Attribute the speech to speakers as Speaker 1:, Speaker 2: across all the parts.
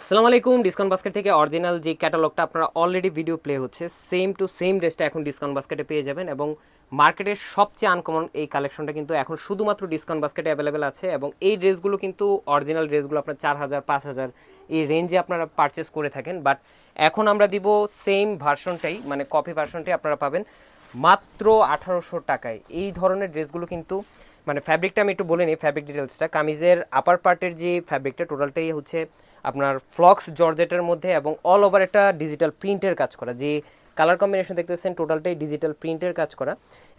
Speaker 1: আসসালামু আলাইকুম discount basket থেকে অরিজিনাল যে ক্যাটালগটা আপনারা অলরেডি ভিডিও প্লে হচ্ছে সেম টু সেম ড্রেসটা এখন ডিসকাউন্ট বাস্কেটে পেয়ে যাবেন এবং মার্কেটের সবচেয়ে আনকমন এই কালেকশনটা কিন্তু এখন শুধুমাত্র ডিসকাউন্ট বাস্কেটে অ্যাভেলেবেল আছে এবং এই ড্রেসগুলো কিন্তু অরিজিনাল ড্রেসগুলো আপনার চার হাজার পাঁচ হাজার এই রেঞ্জে আপনারা পারচেস করে থাকেন বাট এখন আমরা দিব সেম ভার্সনটাই মানে কপি ভার্সনটাই আপনারা পাবেন মাত্র আঠারোশো টাকায় এই ধরনের ড্রেসগুলো কিন্তু মানে ফ্যাব্রিকটা আমি একটু বলে নিই ফ্যাব্রিক ডিটেলসটা কামিজের আপার পার্টের যে ফ্যাব্রিকটা টোটালটাই হচ্ছে আপনার ফ্লক্স জর্জেটের মধ্যে এবং অল ওভার একটা ডিজিটাল প্রিন্টের কাজ করা যে কালার কম্বিনেশন দেখতেছেন টোটালটাই ডিজিটাল প্রিন্টের কাজ করা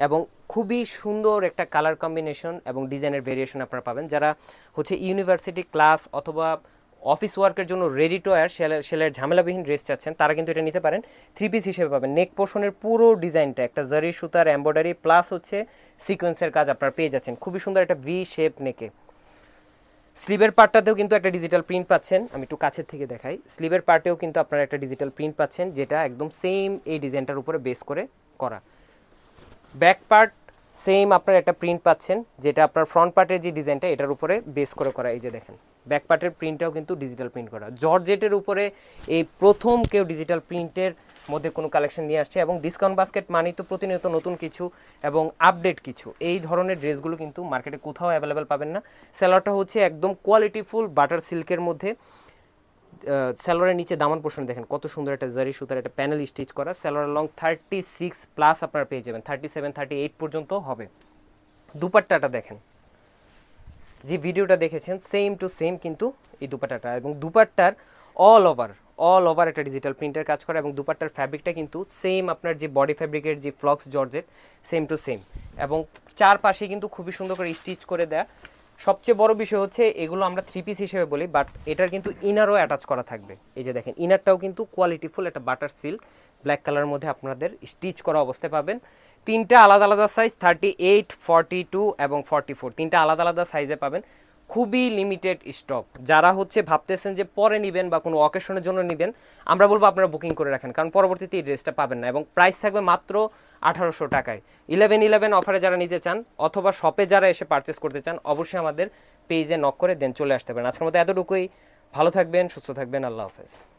Speaker 1: এবং খুবই সুন্দর একটা কালার কম্বিনেশন এবং ডিজাইনের ভেরিয়েশন আপনারা পাবেন যারা হচ্ছে ইউনিভার্সিটি ক্লাস অথবা অফিস ওয়ার্কের জন্য রেডি টু ওয়ার সেলের ঝামেলাবিহীন ড্রেস চাচ্ছেন তারা কিন্তু এটা নিতে পারেন থ্রি পিস হিসেবে পাবেন নেক পোর্শনের পুরো ডিজাইনটা একটা জারি সুতার এম্ব্রয়ডারি প্লাস হচ্ছে সিকোয়েন্সের কাজ আপনারা পেয়ে যাচ্ছেন খুবই সুন্দর একটা ভি শেপ নেকে স্লিভের পার্টটাতেও কিন্তু একটা ডিজিটাল প্রিন্ট পাচ্ছেন আমি একটু কাছের থেকে দেখাই স্লিভের পার্টেও কিন্তু আপনারা একটা ডিজিটাল প্রিন্ট পাচ্ছেন যেটা একদম সেম এই ডিজাইনটার উপরে বেস করে করা ব্যাক পার্ট সেম আপনার একটা প্রিন্ট পাচ্ছেন যেটা আপনার ফ্রন্ট পার্টের যে ডিজাইনটা এটার উপরে বেস করে করা এই যে দেখেন ব্যাক পার্টের প্রিন্টটাও কিন্তু ডিজিটাল প্রিন্ট করা জর্জেটের উপরে এই প্রথম কেউ ডিজিটাল প্রিন্টের মধ্যে কোনো কালেকশন নিয়ে আসছে এবং ডিসকাউন্ট বাস্কেট মানেই তো প্রতিনিয়ত নতুন কিছু এবং আপডেট কিছু এই ধরনের ড্রেসগুলো কিন্তু মার্কেটে কোথাও অ্যাভেলেবেল পাবেন না স্যালারটা হচ্ছে একদম কোয়ালিটিফুল বাটার সিল্কের মধ্যে স্যালোয়ারের নিচে দামান পোষণ দেখেন কত সুন্দর একটা জারি সুতার একটা প্যানেল স্টিচ করা সেলোর লং থার্টি সিক্স প্লাস আপনারা পেয়ে যাবেন থার্টি সেভেন থার্টি এইট পর্যন্ত হবে দুপাট্টাটা দেখেন যে ভিডিওটা দেখেছেন সেম টু সেম কিন্তু এই দুপাট্টাটা এবং দুপাট্টার অল ওভার অল ওভার একটা ডিজিটাল প্রিন্টের কাজ করা এবং দুপাট্টার ফ্যাব্রিকটা কিন্তু সেম আপনার যে বডি ফ্যাব্রিকের যে ফ্লক্স জর্জের সেম টু সেম এবং চারপাশে কিন্তু খুবই সুন্দর করে স্টিচ করে দেয়া সবচেয়ে বড় বিষয় হচ্ছে এগুলো আমরা থ্রি পিস হিসেবে বলি বাট এটার কিন্তু ইনারও অ্যাটাচ করা থাকবে এই যে দেখেন ইনারটাও কিন্তু কোয়ালিটিফুল একটা বাটার সিল্ক ব্ল্যাক কালারের মধ্যে আপনাদের স্টিচ করা অবস্থায় পাবেন তিনটা আলাদা আলাদা size thirty eight forty two এবং ফর্টি ফোর তিনটা আলাদা আলাদা সাইজে পাবেন খুবই লিমিটেড স্টক যারা হচ্ছে ভাবতেছেন যে পরে নেবেন বা কোনো অকেশনের জন্য নেবেন আমরা বলবো আপনারা বুকিং করে রাখেন কারণ পরবর্তীতে এই ড্রেসটা পাবেন না এবং প্রাইস থাকবে মাত্র আঠারোশো টাকায় ইলেভেন ইলেভেন অফারে যারা নিতে চান অথবা শপে যারা এসে পারচেস করতে চান অবশ্যই আমাদের পেজে নক করে দেন চলে আসতে পারেন আজকের মতো এতটুকুই ভালো থাকবেন সুস্থ থাকবেন আল্লাহ হাফেজ